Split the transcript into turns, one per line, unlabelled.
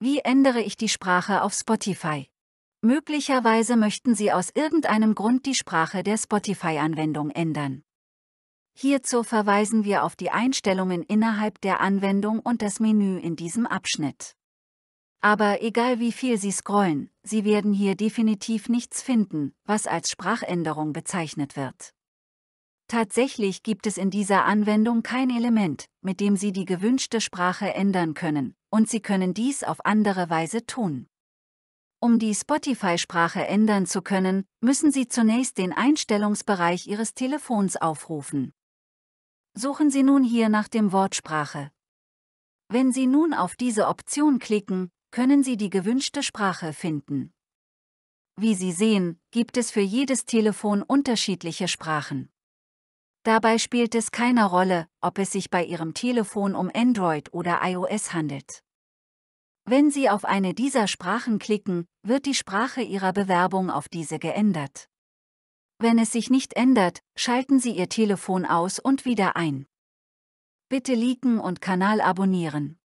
Wie ändere ich die Sprache auf Spotify? Möglicherweise möchten Sie aus irgendeinem Grund die Sprache der Spotify-Anwendung ändern. Hierzu verweisen wir auf die Einstellungen innerhalb der Anwendung und das Menü in diesem Abschnitt. Aber egal wie viel Sie scrollen, Sie werden hier definitiv nichts finden, was als Sprachänderung bezeichnet wird. Tatsächlich gibt es in dieser Anwendung kein Element, mit dem Sie die gewünschte Sprache ändern können, und Sie können dies auf andere Weise tun. Um die Spotify-Sprache ändern zu können, müssen Sie zunächst den Einstellungsbereich Ihres Telefons aufrufen. Suchen Sie nun hier nach dem Wort Sprache. Wenn Sie nun auf diese Option klicken, können Sie die gewünschte Sprache finden. Wie Sie sehen, gibt es für jedes Telefon unterschiedliche Sprachen. Dabei spielt es keine Rolle, ob es sich bei Ihrem Telefon um Android oder iOS handelt. Wenn Sie auf eine dieser Sprachen klicken, wird die Sprache Ihrer Bewerbung auf diese geändert. Wenn es sich nicht ändert, schalten Sie Ihr Telefon aus und wieder ein. Bitte liken und Kanal abonnieren.